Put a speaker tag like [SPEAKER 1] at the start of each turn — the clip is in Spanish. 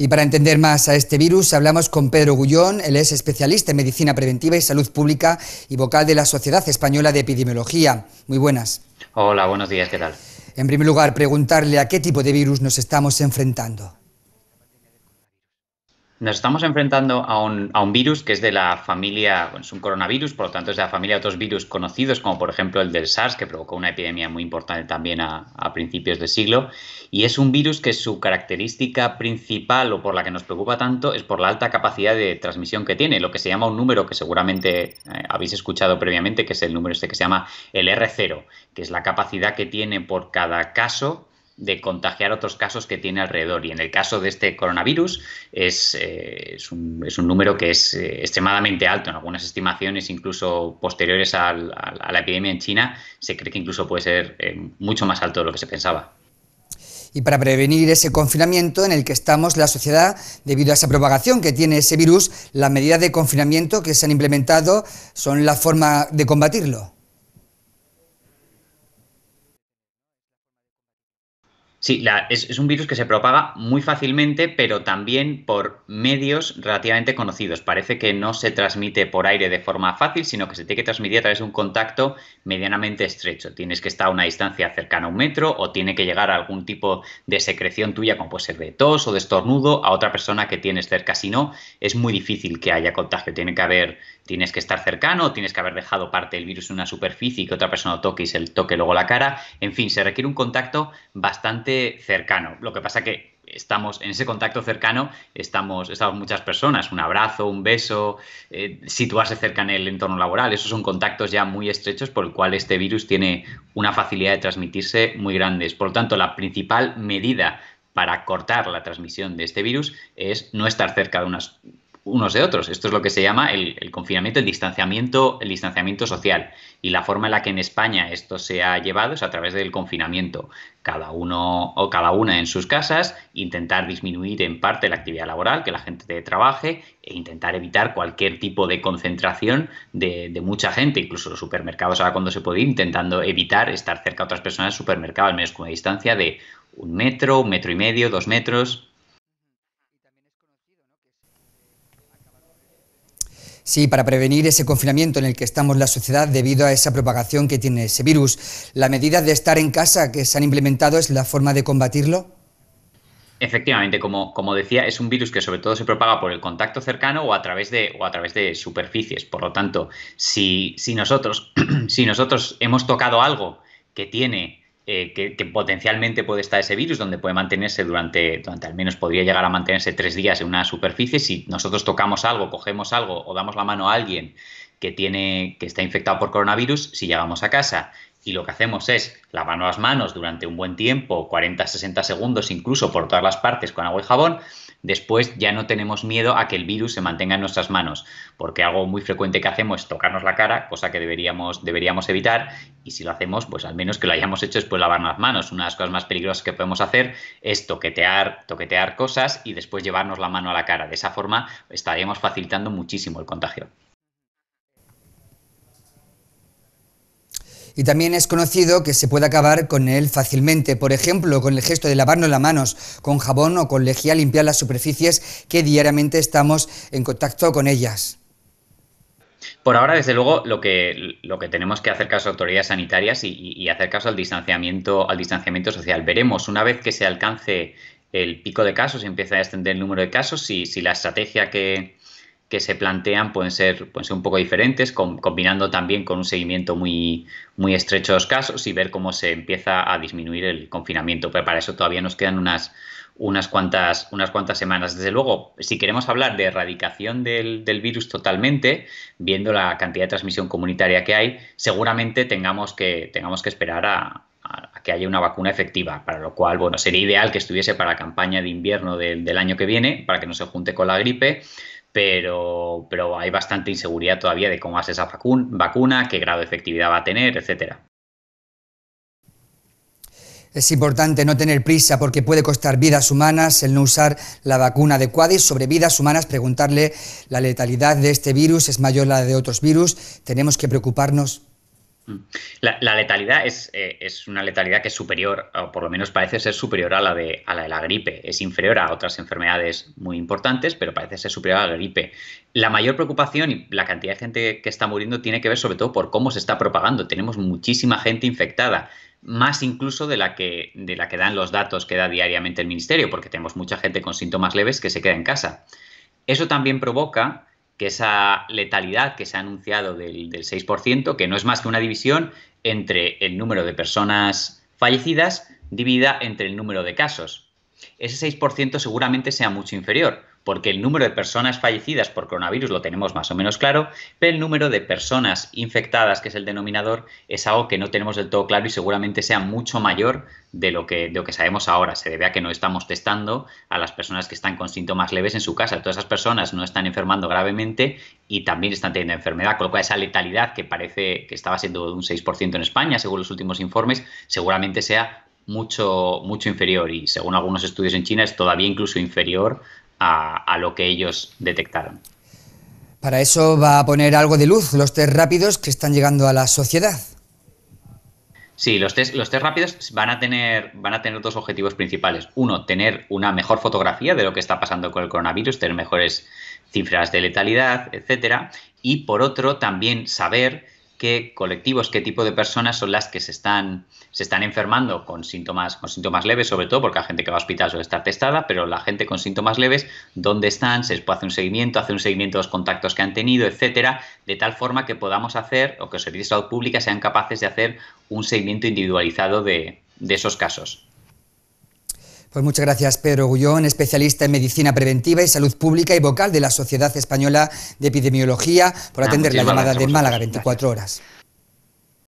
[SPEAKER 1] Y para entender más a este virus, hablamos con Pedro Gullón, él es especialista en medicina preventiva y salud pública y vocal de la Sociedad Española de Epidemiología. Muy buenas.
[SPEAKER 2] Hola, buenos días, ¿qué tal?
[SPEAKER 1] En primer lugar, preguntarle a qué tipo de virus nos estamos enfrentando.
[SPEAKER 2] Nos estamos enfrentando a un, virus que es de la familia, es un coronavirus, por lo tanto es de la familia de otros virus conocidos, como por ejemplo el del SARS, que provocó una epidemia muy importante también a, principios de siglo. Y es un virus que su característica principal o por la que nos preocupa tanto es por la alta capacidad de transmisión que tiene, lo que se llama un número que seguramente eh, habéis escuchado previamente, que es el número este que se llama el R0, que es la capacidad que tiene por cada caso de contagiar otros casos que tiene alrededor. Y en el caso de este coronavirus es, eh, es, un, número que es eh, extremadamente alto. En algunas estimaciones, incluso posteriores a, la epidemia en China, se cree que incluso puede ser eh, mucho más alto de lo que se pensaba.
[SPEAKER 1] Y para prevenir ese confinamiento en el que estamos la sociedad, debido a esa propagación que tiene ese virus, las medidas de confinamiento que se han implementado son la forma de combatirlo.
[SPEAKER 2] Sí, es, un virus que se propaga muy fácilmente, pero también por medios relativamente conocidos. Parece que no se transmite por aire de forma fácil, sino que se tiene que transmitir a través de un contacto medianamente estrecho. Tienes que estar a una distancia cercana a un metro o tiene que llegar a algún tipo de secreción tuya, como puede ser de tos o de estornudo, a otra persona que tienes cerca. Si no, es muy difícil que haya contagio. Tiene que haber, tienes que estar cercano, tienes que haber dejado parte del virus en una superficie y que otra persona lo toque y se toque luego la cara. En fin, se requiere un contacto bastante cercano. Lo que pasa que estamos en ese contacto cercano, estamos, muchas personas, un abrazo, un beso, eh, situarse cerca en el entorno laboral, esos son contactos ya muy estrechos por el cual este virus tiene una facilidad de transmitirse muy grande. Por lo tanto, la principal medida para cortar la transmisión de este virus es no estar cerca de unas unos de otros. Esto es lo que se llama el, confinamiento, el distanciamiento, el distanciamiento social. Y la forma en la que en España esto se ha llevado es a través del confinamiento. Cada uno o cada una en sus casas, intentar disminuir en parte la actividad laboral, que la gente trabaje, e intentar evitar cualquier tipo de concentración de, mucha gente, incluso los supermercados ahora cuando se puede, intentando evitar estar cerca a otras personas en supermercado al menos con una distancia de un metro, un metro y medio, dos metros.
[SPEAKER 1] Sí, para prevenir ese confinamiento en el que estamos la sociedad debido a esa propagación que tiene ese virus, ¿la medida de estar en casa que se han implementado es la forma de combatirlo?
[SPEAKER 2] Efectivamente, como, como decía, es un virus que sobre todo se propaga por el contacto cercano o a través de, través de superficies. Por lo tanto, si, si, nosotros, si nosotros hemos tocado algo que tiene eh, que, potencialmente puede estar ese virus, donde puede mantenerse durante, al menos podría llegar a mantenerse tres días en una superficie. Si nosotros tocamos algo, cogemos algo o damos la mano a alguien que tiene, que está infectado por coronavirus, si llegamos a casa y lo que hacemos es lavarnos las manos durante un buen tiempo, 40, 60 segundos incluso por todas las partes con agua y jabón, después ya no tenemos miedo a que el virus se mantenga en nuestras manos, porque algo muy frecuente que hacemos es tocarnos la cara, cosa que deberíamos, evitar, y si lo hacemos, pues al menos que lo hayamos hecho después lavarnos las manos. Una de las cosas más peligrosas que podemos hacer es toquetear, toquetear cosas y después llevarnos la mano a la cara. De esa forma estaríamos facilitando muchísimo el contagio.
[SPEAKER 1] Y también es conocido que se puede acabar con él fácilmente, por ejemplo, con el gesto de lavarnos las manos con jabón o con lejía limpiar las superficies que diariamente estamos en contacto con ellas.
[SPEAKER 2] Por ahora, desde luego, lo que, lo que tenemos que hacer caso a autoridades sanitarias y, hacer caso al distanciamiento, al distanciamiento social. Veremos, una vez que se alcance el pico de casos, y empieza a extender el número de casos, si la estrategia que, que se plantean pueden ser, un poco diferentes, combinando también con un seguimiento muy, muy estrecho de los casos y ver cómo se empieza a disminuir el confinamiento. Pero para eso todavía nos quedan unas, unas, cuantas, unas cuantas semanas. Desde luego, si queremos hablar de erradicación del, virus totalmente, viendo la cantidad de transmisión comunitaria que hay, seguramente tengamos que, tengamos que esperar a, que haya una vacuna efectiva, para lo cual, bueno, sería ideal que estuviese para la campaña de invierno del, del año que viene, para que no se junte con la gripe, pero, pero hay bastante inseguridad todavía de cómo hace esa vacuna, qué grado de efectividad va a tener, etcétera.
[SPEAKER 1] Es importante no tener prisa porque puede costar vidas humanas el no usar la vacuna adecuada y sobre vidas humanas preguntarle la letalidad de este virus es mayor la de otros virus. Tenemos que preocuparnos
[SPEAKER 2] la, letalidad eh, es, una letalidad que es superior, o por lo menos parece ser superior a la, de, la gripe. Es inferior a otras enfermedades muy importantes, pero parece ser superior a la gripe. La mayor preocupación y la cantidad de gente que está muriendo tiene que ver sobre todo por cómo se está propagando. Tenemos muchísima gente infectada más incluso de la que dan los datos que da diariamente el ministerio, porque tenemos mucha gente con síntomas leves que se queda en casa. Eso también provoca que esa letalidad que se ha anunciado del, del 6%, que no es más que una división entre el número de personas fallecidas dividida entre el número de casos. Ese 6% seguramente sea mucho inferior, porque el número de personas fallecidas por coronavirus lo tenemos más o menos claro, pero el número de personas infectadas, que es el denominador, es algo que no tenemos del todo claro y seguramente sea mucho mayor de lo que, que sabemos ahora. Se debe a que no estamos testando a las personas que están con síntomas leves en su casa. Todas esas personas no están enfermando gravemente y también están teniendo enfermedad, con lo cual esa letalidad que parece que estaba siendo de un 6% en España, según los últimos informes, seguramente sea mucho, mucho inferior y según algunos estudios en China es todavía incluso inferior a, lo que ellos detectaron.
[SPEAKER 1] Para eso va a poner algo de luz los test rápidos que están llegando a la sociedad.
[SPEAKER 2] Sí, los test, los test rápidos van a, tener, van a tener dos objetivos principales. Uno, tener una mejor fotografía de lo que está pasando con el coronavirus, tener mejores cifras de letalidad, etcétera. Y por otro, también saber qué colectivos, qué tipo de personas son las que se están, se están enfermando con síntomas, con síntomas leves, sobre todo porque la gente que va a hospital suele estar testada, pero la gente con síntomas leves, dónde están, se les puede hacer un seguimiento, hacer un seguimiento de los contactos que han tenido, etcétera, de tal forma que podamos hacer o que los servicios de salud pública sean capaces de hacer un seguimiento individualizado de, de esos casos.
[SPEAKER 1] Pues muchas gracias, Pedro Gullón, especialista en medicina preventiva y salud pública y vocal de la Sociedad Española de Epidemiología, por atender la llamada de Málaga 24 horas.